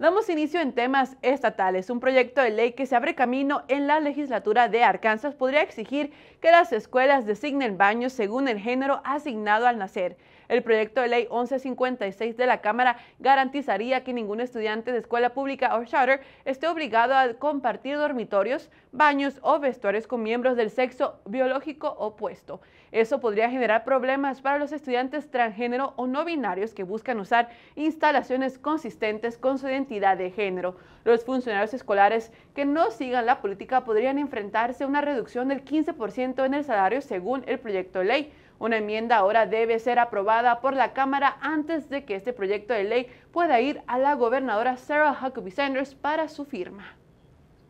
Damos inicio en temas estatales. Un proyecto de ley que se abre camino en la legislatura de Arkansas podría exigir que las escuelas designen baños según el género asignado al nacer. El proyecto de ley 1156 de la Cámara garantizaría que ningún estudiante de escuela pública o charter esté obligado a compartir dormitorios, baños o vestuarios con miembros del sexo biológico opuesto. Eso podría generar problemas para los estudiantes transgénero o no binarios que buscan usar instalaciones consistentes con su identidad de género. Los funcionarios escolares que no sigan la política podrían enfrentarse a una reducción del 15% en el salario según el proyecto de ley. Una enmienda ahora debe ser aprobada por la Cámara antes de que este proyecto de ley pueda ir a la gobernadora Sarah Huckabee Sanders para su firma.